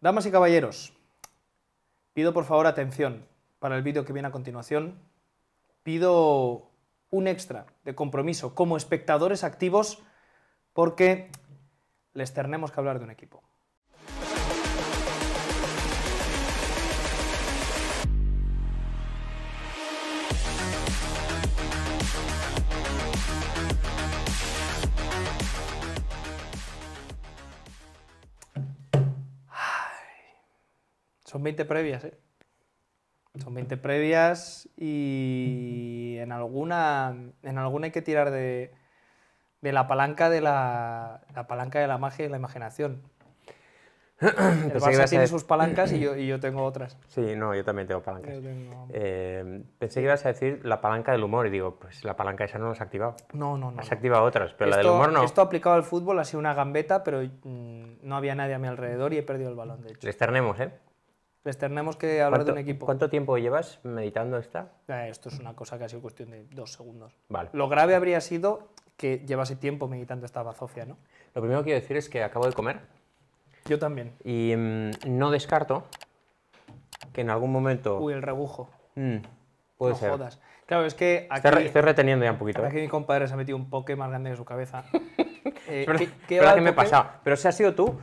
Damas y caballeros, pido por favor atención para el vídeo que viene a continuación. Pido un extra de compromiso como espectadores activos porque les tenemos que hablar de un equipo. Son 20 previas, ¿eh? Son 20 previas y en alguna, en alguna hay que tirar de, la palanca de la, la, palanca de la magia y la imaginación. El Barça tiene sus palancas y yo, y yo, tengo otras. Sí, no, yo también tengo palancas. Eh, pensé que ibas a decir la palanca del humor y digo, pues la palanca esa no la has activado. No, no, no. Has activado otras, pero la del humor no. Esto aplicado al fútbol ha sido una gambeta, pero mm, no había nadie a mi alrededor y he perdido el balón, de hecho. Le externemos, ¿eh? Les tenemos que hablar de un equipo. ¿Cuánto tiempo llevas meditando esta? esto es una cosa que ha sido cuestión de dos segundos. Vale. Lo grave habría sido que llevase tiempo meditando esta bazofia, ¿no? Lo primero que quiero decir es que acabo de comer. Yo también. Y mm, no descarto que en algún momento... Uy, el rebujo. Mm, puede no jodas. Claro, es que aquí... Estoy, reteniendo ya un poquito. Aquí que ¿eh? mi compadre se ha metido un poke más grande que su cabeza. Eh, ¿qué, me he pasado. Pero si ha sido tú,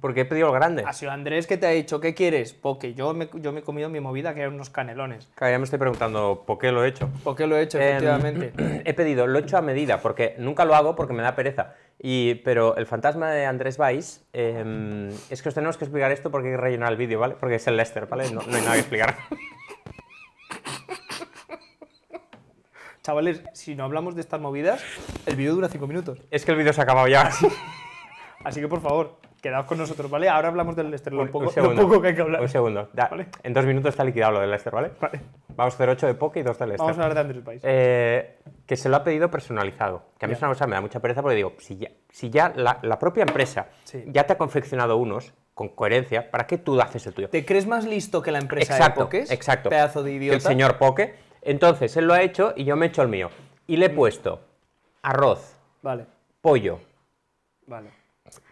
porque he pedido lo grande. Ha sido Andrés que te ha dicho, ¿qué quieres? Porque Yo me, yo me he comido mi movida, que eran unos canelones. Claro, ya me estoy preguntando, ¿por qué lo he hecho? ¿Por qué lo he hecho, em, efectivamente? he pedido, lo he hecho a medida, porque nunca lo hago porque me da pereza. Y, pero el fantasma de Andrés Valls, eh, em, es que os tenemos que explicar esto porque hay que rellenar el vídeo, ¿vale? Porque es el Lester, ¿vale? No, no hay nada que explicar. Chavales, si no hablamos de estas movidas, el vídeo dura cinco minutos. Es que el vídeo se ha acabado ya. Así que por favor, quedaos con nosotros, ¿vale? Ahora hablamos del Leicester, un, segundo, que hay que hablar. Un segundo. ¿vale? En dos minutos está liquidado lo del Leicester, ¿vale? Vale. Vamos a hacer 8 de poke y 2 del Vamos a hablar de Andrés País. Eh, que se lo ha pedido personalizado. Que a mí es una cosa me da mucha pereza porque digo, si ya, la, propia empresa ya te ha confeccionado unos con coherencia, ¿para qué tú haces el tuyo? ¿Te crees más listo que la empresa de pokés? Exacto. Pedazo de idiota. Que el señor poke. Entonces, él lo ha hecho y yo me he hecho el mío. Y le he mm. puesto arroz, vale. pollo, vale.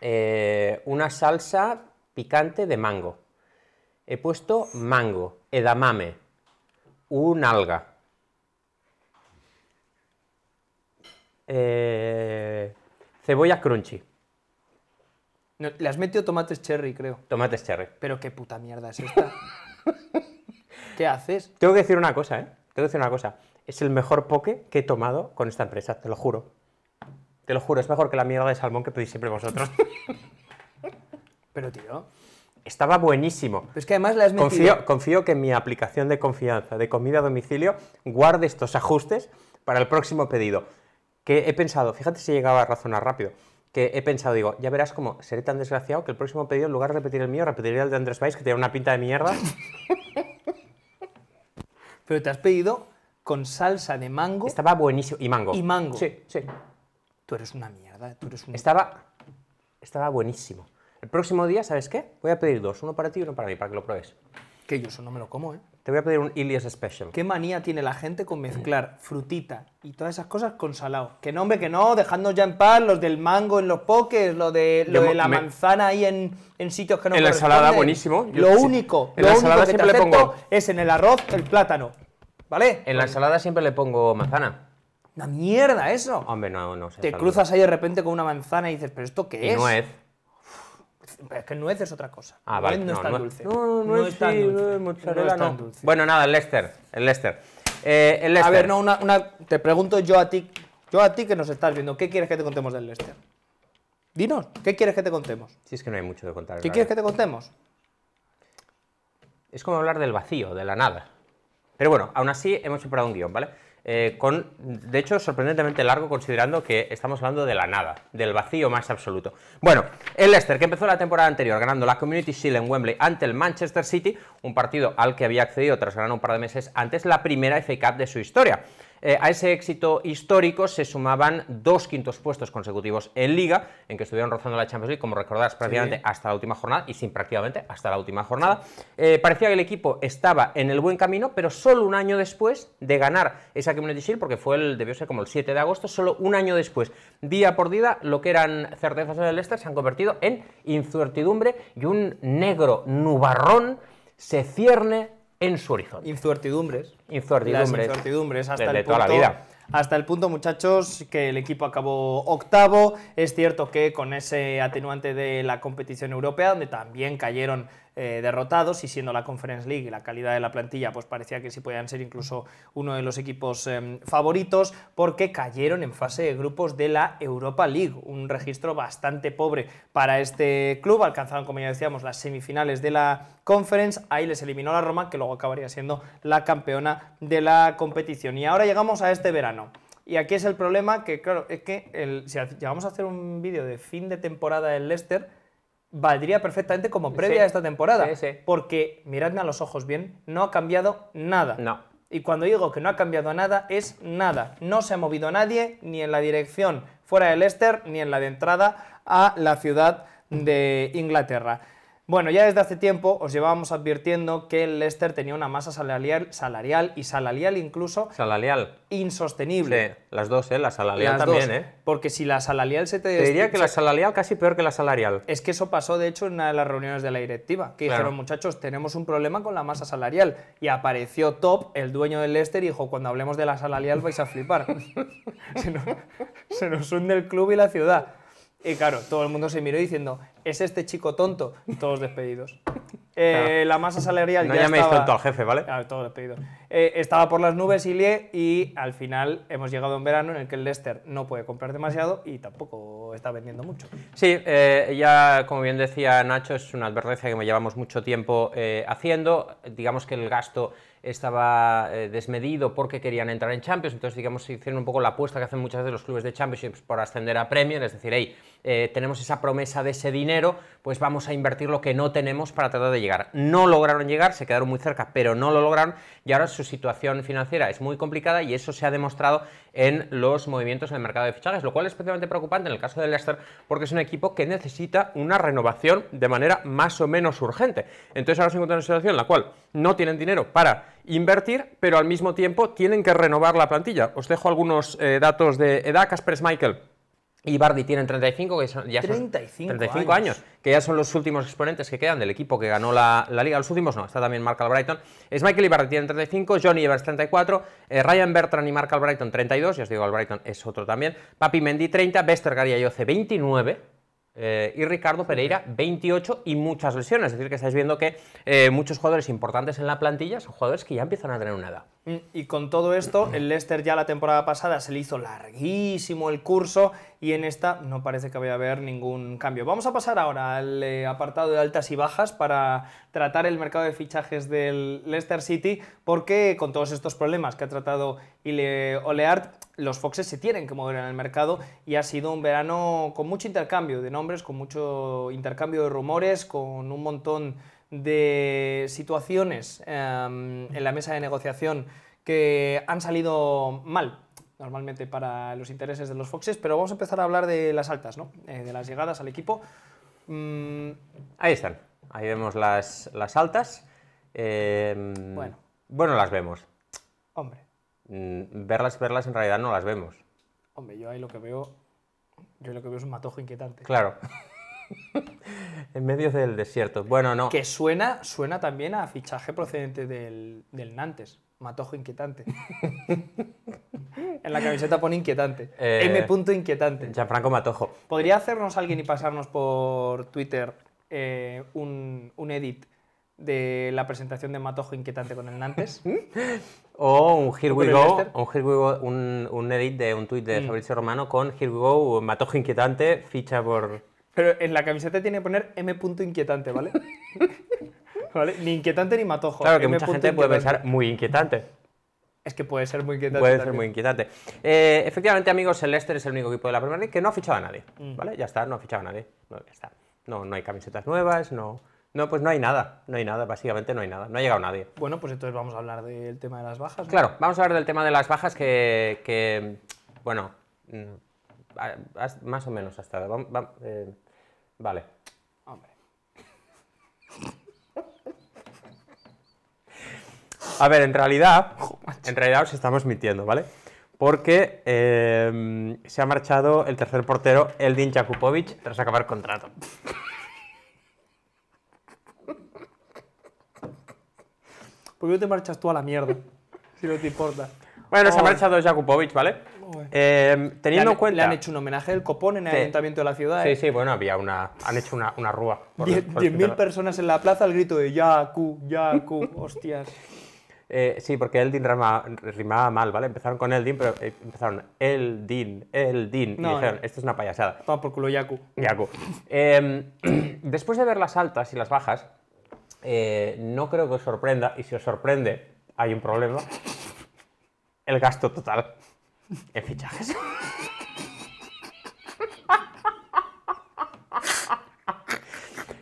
Eh, una salsa picante de mango. He puesto mango, edamame, un alga. Eh, cebolla crunchy. le has metido tomates cherry, creo. Tomates cherry. Pero qué puta mierda es esta. ¿Qué haces? Tengo que decir una cosa, ¿eh? Tengo que decir una cosa. Es el mejor poke que he tomado con esta empresa, te lo juro. Te lo juro, es mejor que la mierda de salmón que pedís siempre vosotros. Pero tío. Estaba buenísimo. es que además le has Confío, que mi aplicación de confianza de comida a domicilio guarde estos ajustes para el próximo pedido. Que he pensado, fíjate si llegaba a razonar rápido que he pensado, digo, ya verás cómo seré tan desgraciado que el próximo pedido, en lugar de repetir el mío, repetiría el de Andrés Valls, que tiene una pinta de mierda. Pero te has pedido con salsa de mango. Estaba buenísimo. Y mango. Y mango. Sí, sí tú eres una mierda, tú eres una Estaba, estaba buenísimo. El próximo día, ¿sabes qué? Voy a pedir dos, uno para ti y uno para mí, para que lo pruebes. Que yo eso no me lo como, ¿eh? Te voy a pedir un Ilias Special. ¿Qué manía tiene la gente con mezclar frutita y todas esas cosas con salado? Que no, hombre, que no, dejando ya en paz los del mango en los poques, lo de, lo de la manzana ahí en, sitios que no En la ensalada, buenísimo. lo único, en la que siempre le pongo... es en el arroz el plátano, ¿vale? En la ensalada siempre le pongo manzana. Una mierda eso. Hombre, no, no sé. Te cruzas ahí de repente con una manzana y dices, ¿pero esto qué es? Nuez. es que nuez es otra cosa. Ah, vale. No, está dulce. No, no, es tan dulce. Bueno, nada, el Lester. El Lester. Eh, a ver, no, una, te pregunto yo a ti, yo a ti que nos estás viendo, ¿qué quieres que te contemos del Lester? Dinos, ¿qué quieres que te contemos? Si es que no hay mucho de contar. ¿Qué quieres que te contemos? Es como hablar del vacío, de la nada. Pero bueno, aún así hemos superado un guión, ¿vale? Eh, con, de hecho, sorprendentemente largo considerando que estamos hablando de la nada, del vacío más absoluto. Bueno, el Leicester, que empezó la temporada anterior ganando la Community Shield en Wembley ante el Manchester City, un partido al que había accedido tras ganar un par de meses antes la primera FA Cup de su historia. Eh, a ese éxito histórico se sumaban dos quintos puestos consecutivos en Liga, en que estuvieron rozando la Champions League, como recordarás, prácticamente hasta la última jornada, y sin prácticamente hasta la última jornada. Eh, parecía que el equipo estaba en el buen camino, pero solo un año después de ganar esa Community Shield, porque fue el, debió ser como el 7 de agosto, solo un año después, día por día, lo que eran certezas en el Leicester se han convertido en incertidumbre y un negro nubarrón se cierne en su horizonte. Incertidumbres. Incertidumbres. incertidumbres Hasta el punto, muchachos, que el equipo acabó octavo. Es cierto que con ese atenuante de la competición europea, donde también cayeron eh, derrotados y siendo la Conference League y la calidad de la plantilla, pues parecía que sí podían ser incluso uno de los equipos em, favoritos porque cayeron en fase de grupos de la Europa League, un registro bastante pobre para este club, alcanzaron como ya decíamos las semifinales de la Conference, ahí les eliminó la Roma que luego acabaría siendo la campeona de la competición y ahora llegamos a este verano. Y aquí es el problema que, claro, es que si llegamos a hacer un vídeo de fin de temporada del Leicester, valdría perfectamente como previa a esta temporada. Porque, miradme a los ojos bien, no ha cambiado nada. No. Y cuando digo que no ha cambiado nada, es nada. No se ha movido nadie, ni en la dirección fuera del Leicester, ni en la de entrada a la ciudad de Inglaterra. Bueno, ya desde hace tiempo os llevábamos advirtiendo que el Leicester tenía una masa salarial, salarial y salarial incluso salarial insostenible. las dos, ¿eh? la salarial también. Eh. Porque si la salarial se te... Te diría que la salarial casi peor que la salarial. Es que eso pasó, de hecho, en una de las reuniones de la directiva, que dijeron, muchachos, tenemos un problema con la masa salarial. Y apareció Top, el dueño del Leicester, y dijo, cuando hablemos de la salarial vais a flipar. se, nos, se nos hunde el club y la ciudad. Y claro, todo el mundo se miró diciendo, es este chico tonto, todos despedidos. Eh, la masa salarial... No ya llaméis tonto al jefe, ¿vale? todos despedidos. Eh, estaba por las nubes y al final hemos llegado a un verano en el que el Leicester no puede comprar demasiado y tampoco está vendiendo mucho. Sí, eh, ya como bien decía Nacho, es una advertencia que llevamos mucho tiempo eh, haciendo. Digamos que el gasto estaba desmedido porque querían entrar en Champions, entonces digamos se hicieron un poco la apuesta que hacen muchas veces los clubes de Championships por ascender a Premier, es decir, hey, tenemos esa promesa de ese dinero, pues vamos a invertir lo que no tenemos para tratar de llegar. No lograron llegar, se quedaron muy cerca, pero no lo lograron y ahora su situación financiera es muy complicada y eso se ha demostrado en los movimientos en el mercado de fichajes, lo cual es especialmente preocupante en el caso del Leicester porque es un equipo que necesita una renovación de manera más o menos urgente. Entonces ahora se encuentran en una situación en la cual no tienen dinero para invertir, pero al mismo tiempo tienen que renovar la plantilla. Os dejo algunos eh, datos de Eda Casper Michael y Bardi tienen 35, que ya años. que ya son los últimos exponentes que quedan del equipo que ganó la, liga. Los últimos no, está también Mark Albrighton. Es Michael tiene 35, Johnny Evers 34, eh, Ryan Bertrand y Mark Albrighton 32, ya os digo, Albrighton es otro también. Papi Mendy 30, Bester Gariayoce 29. y Ricardo Pereira 28 y muchas lesiones. Es decir, que estáis viendo que eh, muchos jugadores importantes en la plantilla son jugadores que ya empiezan a tener una edad. Y con todo esto, el Leicester ya la temporada pasada se le hizo larguísimo el curso y en esta no parece que vaya a haber ningún cambio. Vamos a pasar ahora al eh, apartado de altas y bajas para tratar el mercado de fichajes del Leicester City porque con todos estos problemas que ha tratado Ile Oleart, los Foxes se tienen que mover en el mercado y ha sido un verano con mucho intercambio de nombres, con mucho intercambio de rumores, con un montón de situaciones em, en la mesa de negociación que han salido mal, normalmente para los intereses de los Foxes, pero vamos a empezar a hablar de las altas, ¿no? Eh, de las llegadas al equipo. Mm, ahí están, ahí vemos las, altas. Em, bueno. bueno, las vemos. Hombre. Mm, verlas, verlas en realidad no las vemos. Hombre, yo ahí lo que veo, yo lo que veo es un matojo inquietante. Claro. en medio del desierto. Bueno, no. Que suena, suena también a fichaje procedente del, Nantes. Matojo inquietante. en la camiseta pone inquietante. Eh, M. Punto inquietante. Gianfranco Matojo. ¿Podría hacernos alguien y pasarnos por Twitter eh, un, edit de la presentación de Matojo inquietante con el Nantes. o un Here We Go, un, here un, edit de un tweet de mm. Fabrizio Romano con Here We Go, Matojo inquietante, ficha por... Pero en la camiseta tiene que poner M. Punto inquietante, ¿vale? Ni inquietante ni matojo. Claro que mucha gente puede pensar muy inquietante. Es que puede ser muy inquietante. Puede ser muy inquietante. Eh, efectivamente, amigos, el Leicester es el único equipo de la Premier League que no ha fichado a nadie. Mm. ¿Vale? Ya está, no ha fichado a nadie. No, No, hay camisetas nuevas, no. No, pues no hay nada, no hay nada, básicamente no hay nada, no ha llegado nadie. Bueno, pues entonces vamos a hablar del tema de las bajas. Claro, vamos a hablar del tema de las bajas que, bueno, mm, más o menos hasta. Vamos... Eh, Vale. Hombre. A ver, en realidad, en realidad os estamos mintiendo, ¿vale? Porque em, se ha marchado el tercer portero, Eldin Jakupovic, tras acabar contrato. ¿Por qué te marchas tú a la mierda? Si no te importa. Bueno, se ha marchado Jakubovic, ¿vale? Em, teniendo en cuenta... Le han hecho un homenaje al copón en el ayuntamiento de la ciudad. Sí, ¿eh? sí, bueno, había una... Han hecho una, una rúa. 10.000 personas en la plaza al grito de Yaku, Yaku, hostias. Eh, sí, porque Eldin rimaba mal, ¿vale? Empezaron con Eldin, pero eh, empezaron Eldin, Eldin, Din y dijeron, esto es una payasada. Toma por culo, Yaku. Yaku. Em, después de ver las altas y las bajas, no creo que os sorprenda, y si os sorprende, hay un problema, el gasto total en fichajes.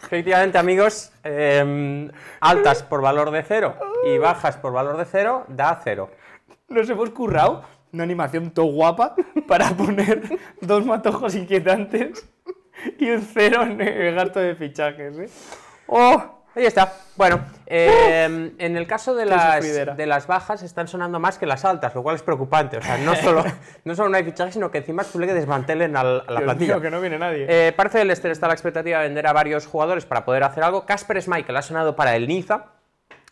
Efectivamente, amigos, em, altas por valor de cero y bajas por valor de cero da cero. Nos hemos currado una animación todo guapa para poner dos matojos inquietantes y un cero en el gasto de fichajes. ¿eh? ¡Oh! Ahí está. Bueno, em, uh. en el caso de las, de las bajas están sonando más que las altas, lo cual es preocupante. O sea, no solo, no hay fichajes, sino que encima suele que desmantelen al, la plantilla. que no viene nadie. Eh, parte el Leicester está la expectativa de vender a varios jugadores para poder hacer algo. Casper Smichael ha sonado para el Niza.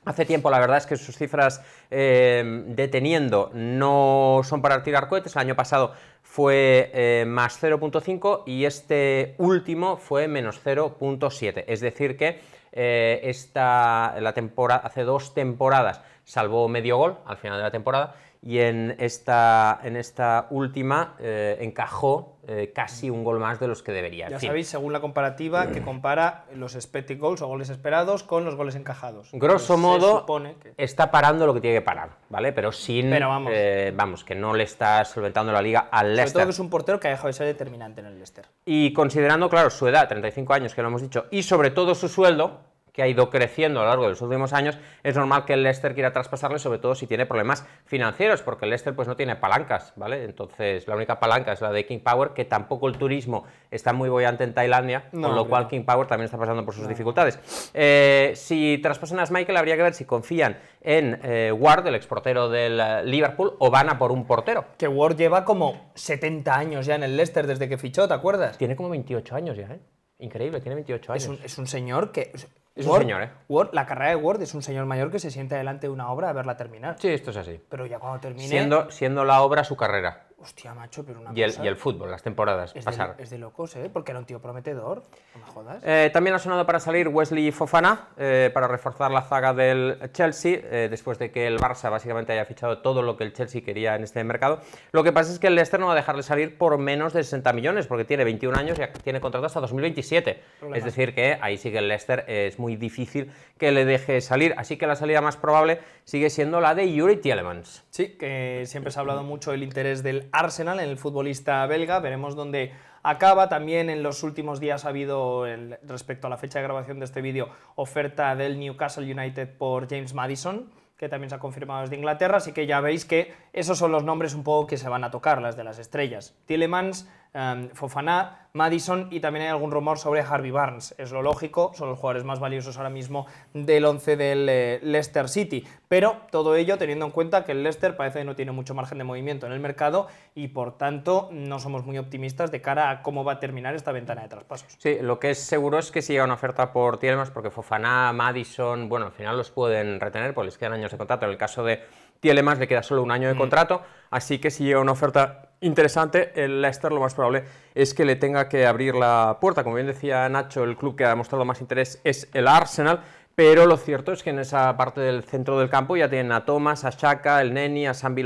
Hace tiempo, la verdad es que sus cifras em, deteniendo no son para tirar cohetes. El año pasado fue eh, más 0.5 y este último fue menos 0.7. Es decir que eh, esta, la temporada, hace dos temporadas salvó medio gol al final de la temporada y en esta, en esta última eh, encajó eh, casi un gol más de los que debería. Ya sabéis, según la comparativa, que mm. compara los expected goals o goles esperados con los goles encajados. Grosso pues modo, que... está parando lo que tiene que parar, ¿vale? Pero sin. vamos. Eh, vamos, que no le está solventando la liga al Leicester. Sobre todo que es un portero que ha dejado de ser determinante en el Leicester. Y considerando, claro, su edad, 35 años, que lo hemos dicho, y sobre todo su sueldo, que ha ido creciendo a lo largo de los últimos años, es normal que el Leicester quiera traspasarle, sobre todo si tiene problemas financieros, porque el Leicester pues no tiene palancas, ¿vale? Entonces la única palanca es la de King Power, que tampoco el turismo está muy boyante en Tailandia, con lo cual King Power también está pasando por sus dificultades. Eh, si traspasan a Michael habría que ver si confían en eh, Ward, el exportero del eh, Liverpool, o van a por un portero. Que Ward lleva como 70 años ya en el Leicester desde que fichó, ¿te acuerdas? Tiene como 28 años ya, ¿eh? Increíble, tiene 28 años. es un señor que es un señor, ¿eh? la carrera de Word es un señor mayor que se sienta delante de una obra a verla terminar. Sí, esto es así. Pero ya cuando termine. Siendo, siendo la obra su carrera. Hostia, macho, pero una y el, y el fútbol, las temporadas, es pasar. De, es de locos, ¿eh? Porque era un tío prometedor, no me jodas. Eh, también ha sonado para salir Wesley Fofana, eh, para reforzar la zaga del Chelsea, eh, después de que el Barça básicamente haya fichado todo lo que el Chelsea quería en este mercado. Lo que pasa es que el Leicester no va a dejarle salir por menos de 60 millones, porque tiene 21 años y tiene contrato hasta 2027. Es decir, que ahí sigue el Leicester es muy difícil que le deje salir. Así que la salida más probable sigue siendo la de Yuri Elements. Sí, que siempre se ha hablado mucho el interés del Arsenal, en el futbolista belga. Veremos dónde acaba. También en los últimos días ha habido, respecto a la fecha de grabación de este vídeo, oferta del Newcastle United por James Madison que también se ha confirmado desde Inglaterra, así que ya veis que esos son los nombres un poco que se van a tocar, las de las estrellas. Tillemans, Em, Fofana, Fofaná, Madison y también hay algún rumor sobre Harvey Barnes. Es lo lógico, son los jugadores más valiosos ahora mismo del 11 del eh, Leicester City. Pero todo ello teniendo en cuenta que el Leicester parece que no tiene mucho margen de movimiento en el mercado y por tanto no somos muy optimistas de cara a cómo va a terminar esta ventana de traspasos. Sí, lo que es seguro es que si llega una oferta por Tielemas, porque Fofana, Madison, bueno, al final los pueden retener porque les quedan años de contrato. En el caso de Tielemas le queda solo un año de mm. contrato, así que si llega una oferta interesante, el Leicester lo más probable es que le tenga que abrir la puerta. Como bien decía Nacho, el club que ha mostrado más interés es el Arsenal, pero lo cierto es que en esa parte del centro del campo ya tienen a Thomas, a Chaka, el Neni, a Sambi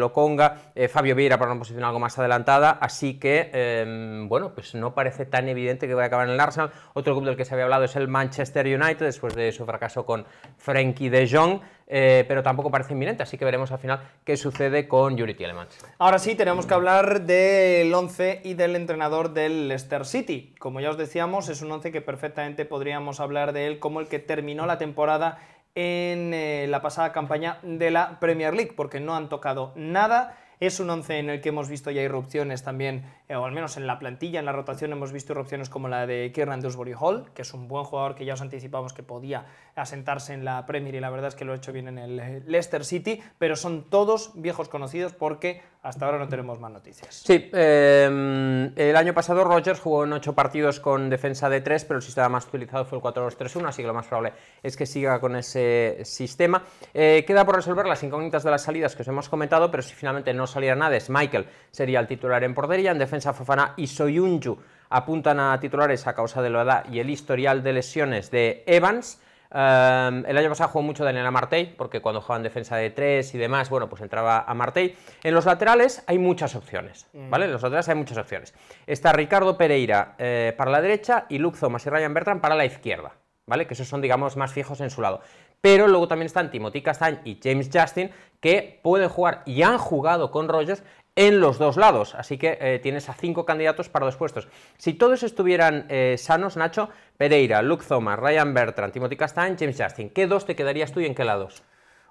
eh, Fabio Vieira para una posición algo más adelantada, así que, em, bueno, pues no parece tan evidente que vaya a acabar en el Arsenal. Otro club del que se había hablado es el Manchester United, después de su fracaso con Frankie de Jong. Eh, pero tampoco parece inminente, así que veremos al final qué sucede con Yuri Elements. Ahora sí, tenemos que hablar del 11 y del entrenador del Leicester City. Como ya os decíamos, es un 11 que perfectamente podríamos hablar de él como el que terminó la temporada en eh, la pasada campaña de la Premier League, porque no han tocado nada es un 11 en el que hemos visto ya irrupciones también, eh, o al menos en la plantilla, en la rotación hemos visto irrupciones como la de Kieran Dewsbury Hall, que es un buen jugador que ya os anticipamos que podía asentarse en la Premier y la verdad es que lo ha hecho bien en el eh, Leicester City, pero son todos viejos conocidos porque hasta ahora no tenemos más noticias. Sí, em, el año pasado Rogers jugó en ocho partidos con defensa de tres, pero el sistema más utilizado fue el 4-2-3-1, así que lo más probable es que siga con ese sistema. Eh, queda por resolver las incógnitas de las salidas que os hemos comentado, pero si finalmente no saliera nada, es Michael sería el titular en portería, en defensa Fofana y Soyunju apuntan a titulares a causa de la edad y el historial de lesiones de Evans. Em, el año pasado jugó mucho Daniel Amartey, porque cuando jugaba en defensa de tres y demás, bueno, pues entraba Amartey. En los laterales hay muchas opciones, mm. ¿vale? En los laterales hay muchas opciones. Está Ricardo Pereira eh, para la derecha y Luke Thomas y Ryan Bertrand para la izquierda, ¿vale? Que esos son, digamos, más fijos en su lado pero luego también están Timothy Castañ y James Justin que pueden jugar y han jugado con Rogers en los dos lados. Así que eh, tienes a cinco candidatos para los puestos. Si todos estuvieran eh, sanos, Nacho, Pereira, Luke Thomas, Ryan Bertrand, Timothy Castañ, James Justin, ¿qué dos te quedarías tú y en qué lados?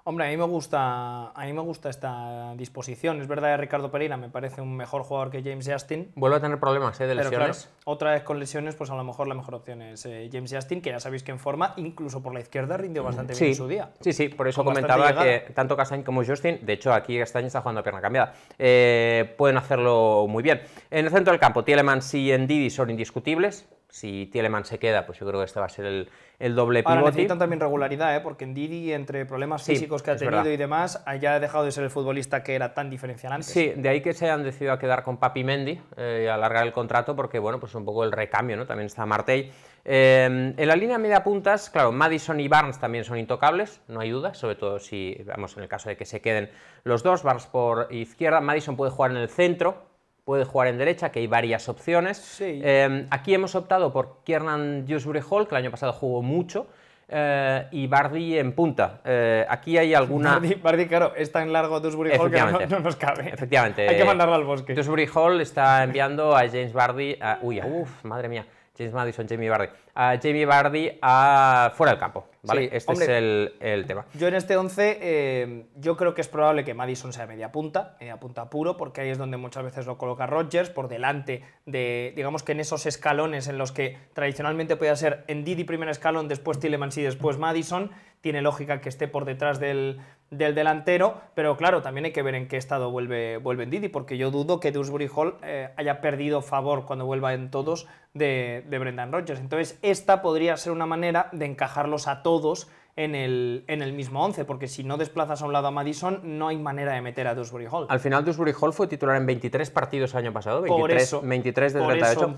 Hombre, a mí me gusta, a mí me gusta esta disposición. Es verdad que Ricardo Pereira me parece un mejor jugador que James Justin. Vuelve a tener problemas ¿eh? de lesiones. otra vez con lesiones, pues a lo mejor la mejor opción es eh, James Justin, que ya sabéis que en forma, incluso por la izquierda, rindió mm, bastante bien en su día. Sí, sí, por eso comentaba que tanto Castaño como Justin, de hecho aquí Castaño este está jugando a pierna cambiada, eh, pueden hacerlo muy bien. En el centro del campo, Tielemans y Ndidi son indiscutibles. Si Tielemans se queda, pues yo creo que este va a ser el, el doble pivote. Ahora necesitan también regularidad, ¿eh? porque en Didi, entre problemas físicos que ha tenido y demás, ya ha dejado de ser el futbolista que era tan diferencial Sí, de ahí que se han decidido a quedar con Papi Mendy eh, y alargar el contrato, porque bueno, pues un poco el recambio, ¿no? También está Martell. Eh, en la línea media puntas, claro, Madison y Barnes también son intocables, no hay duda, sobre todo si, vamos, en el caso de que se queden los dos, Barnes por izquierda, Madison puede jugar en el centro, puede jugar en derecha, que hay varias opciones. Em, aquí hemos optado por Kiernan Jusbury Hall, que el año pasado jugó mucho. Eh, y Bardi en punta. Eh, aquí hay alguna. Bardi, claro, es tan largo Dewsbury Hall que no, nos cabe. Efectivamente. hay que mandarlo al bosque. Dewsbury Hall está enviando a James Bardi. A... Uy, uff, madre mía. James Madison, Jamie Bardi. A Jamie Bardi a fuera del campo, ¿vale? este es el, tema. Yo en este 11, eh, yo creo que es probable que Madison sea media punta, media punta puro, porque ahí es donde muchas veces lo coloca Rodgers, por delante de, digamos que en esos escalones en los que tradicionalmente podía ser en Didi primer escalón, después Tillemans y después Madison, tiene lógica que esté por detrás del, del delantero, pero claro, también hay que ver en qué estado vuelve, vuelve Didi, porque yo dudo que Dewsbury Hall eh, haya perdido favor cuando vuelva en todos de, Brendan Rodgers. Entonces, esta podría ser una manera de encajarlos a todos en el, en el mismo 11, porque si no desplazas a un lado a Madison, no hay manera de meter a Dewsbury Hall. Al final, Dewsbury Hall fue titular en 23 partidos el año pasado, 23, de 38.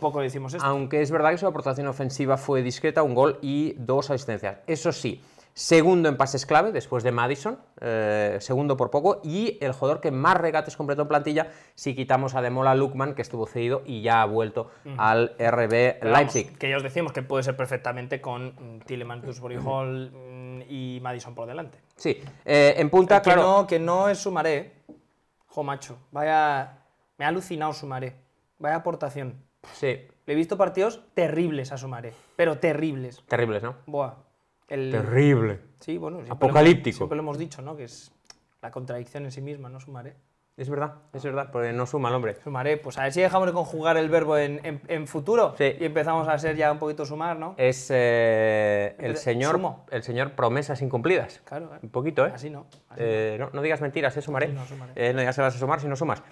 Aunque es verdad que su aportación ofensiva fue discreta, un gol y dos asistencias. Eso sí, segundo en pases clave después de Madison, eh, segundo por poco, y el jugador que más regates completó en plantilla si quitamos a Demola Lukman, que estuvo cedido y ya ha vuelto al RB Leipzig. que ya os decíamos que puede ser perfectamente con Tillemantus, Dusbury Hall mm, y Madison por delante. Sí, eh, en punta, claro. Que no, que no es Sumaré. Jo, macho, vaya. Me ha alucinado Sumaré. Vaya aportación. Sí. Le he visto partidos terribles a Sumaré, pero terribles. Terribles, ¿no? Buah, Terrible. Sí, bueno, apocalíptico. Lo, siempre lo hemos dicho, ¿no? Que es la contradicción en sí misma, no sumaré. Es verdad, es verdad, porque no suma el hombre. Sumaré, pues a ver si dejamos de conjugar el verbo en, futuro sí. y empezamos a ser ya un poquito sumar, ¿no? Es eh, el, señor, el señor promesas incumplidas. Claro, Un poquito, ¿eh? Así no. Eh, no. digas mentiras, ¿eh? Sumaré. No, sumaré. Eh, no digas que vas a sumar si no sumas.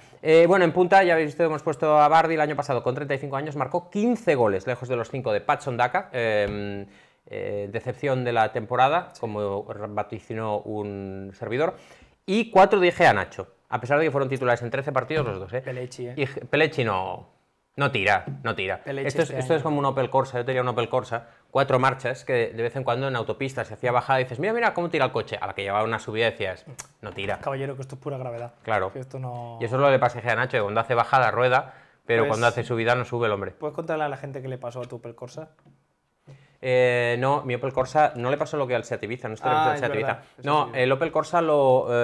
bueno, en punta, ya habéis visto, hemos puesto a Bardi el año pasado con 35 años, marcó 15 goles, lejos de los 5 de Patson Daka. Em, eh, decepción de la temporada, como vaticinó un servidor, y cuatro dije a Nacho, a pesar de que fueron titulares en 13 partidos los dos. ¿eh? ¿eh? Pelechi, no, no tira, no tira. esto es, este como un Opel Corsa, yo tenía un Opel Corsa, cuatro marchas, que de vez en cuando en autopista se hacía bajada y dices, mira, mira cómo tira el coche, a la que llevaba una subida decías, no tira. Caballero, que esto es pura gravedad. Claro. Y eso es lo que le pasa a Nacho, cuando hace bajada rueda, pero pues cuando hace subida no sube el hombre. ¿Puedes contarle a la gente qué le pasó a tu Opel Corsa? Eh, no, mi Opel Corsa no le pasó lo que al Seat Ibiza, no ah, No, el Opel Corsa eh,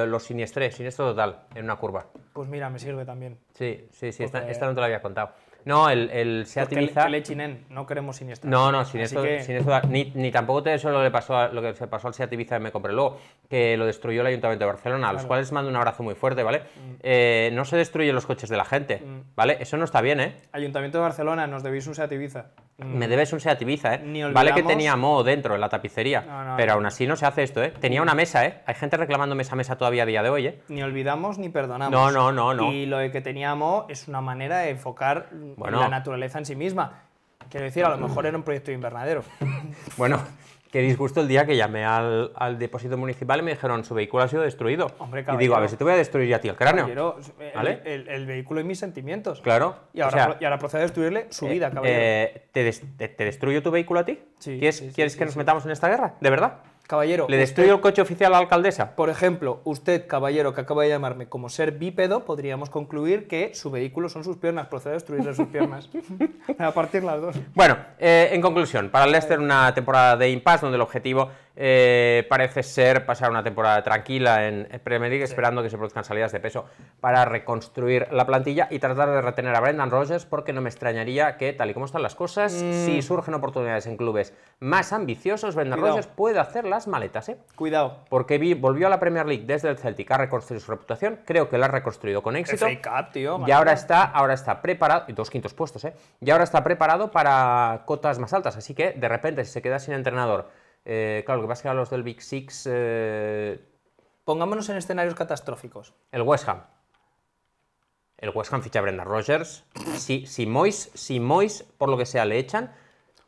lo, siniestré, siniestro total, en una curva. Pues mira, me sirve también. Sí, sí, sí, esta, no te la había contado. No, el, el Seat Ibiza... H&M, no queremos siniestro. No, no, siniestro, ni, tampoco te eso lo, le pasó lo que se pasó al Seat Ibiza que me compré luego, que lo destruyó el Ayuntamiento de Barcelona, a los cuales mando un abrazo muy fuerte, ¿vale? Mm. Eh, no se destruyen los coches de la gente, mm. ¿vale? Eso no está bien, ¿eh? Ayuntamiento de Barcelona, nos debéis un Seat Ibiza. Mm. Me debes un seativiza, ¿eh? Vale que tenía moho dentro en la tapicería, pero aún así no se hace esto, ¿eh? Tenía una mesa, ¿eh? Hay gente reclamando mesa mesa todavía a día de hoy, ¿eh? Ni olvidamos ni perdonamos. No, no, no, no. Y lo de que tenía moho es una manera de enfocar la naturaleza en sí misma. Quiero decir, a lo mejor era un proyecto invernadero. bueno, qué disgusto el día que llamé al, depósito municipal y me dijeron, su vehículo ha sido destruido. y digo, a ver si te voy a destruir ya a ti el cráneo. el, vehículo y mis sentimientos. Claro. Y ahora, procede a destruirle su eh, vida, caballero. Eh, ¿te, destruyo tu vehículo a ti? ¿quieres que nos metamos en esta guerra? ¿De verdad? Caballero. ¿Le destruye el coche oficial a la alcaldesa? Por ejemplo, usted, caballero, que acaba de llamarme como ser bípedo, podríamos concluir que su vehículo son sus piernas, procede a destruirle sus piernas. a partir las dos. Bueno, eh, en conclusión, para Lester, Leicester una temporada de impasse donde el objetivo eh, parece ser pasar una temporada tranquila en Premier League, esperando que se produzcan salidas de peso para reconstruir la plantilla y tratar de retener a Brendan Rogers, porque no me extrañaría que, tal y como están las cosas, mm. si surgen oportunidades en clubes más ambiciosos, Brendan Rogers puede hacerlas maletas, ¿eh? Cuidado. Porque volvió a la Premier League desde el Celtic, ha reconstruido su reputación, creo que la ha reconstruido con éxito. Y ahora está, ahora está preparado, dos quintos puestos, ¿eh? Y ahora está preparado para cotas más altas, así que de repente si se queda sin entrenador, eh, claro, que pasa es que los del Big Six... Eh, Pongámonos en escenarios catastróficos. El West Ham. El West Ham ficha Brenda Rogers. si, Mois, si Mois, por lo que sea, le echan,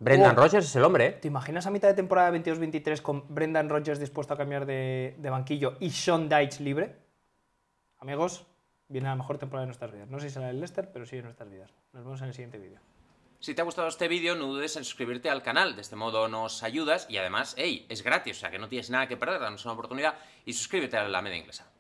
Brendan Rogers es el hombre. ¿eh? ¿Te imaginas a mitad de temporada 22-23 con Brendan Rogers dispuesto a cambiar de, banquillo y Sean Deitch libre? Amigos, viene la mejor temporada de nuestras vidas. No sé si será el Leicester, pero sí de nuestras vidas. Nos vemos en el siguiente vídeo. Si te ha gustado este vídeo, no dudes en suscribirte al canal. De este modo nos ayudas y además, hey, es gratis, o sea que no tienes nada que perder, danos una oportunidad y suscríbete a la media inglesa.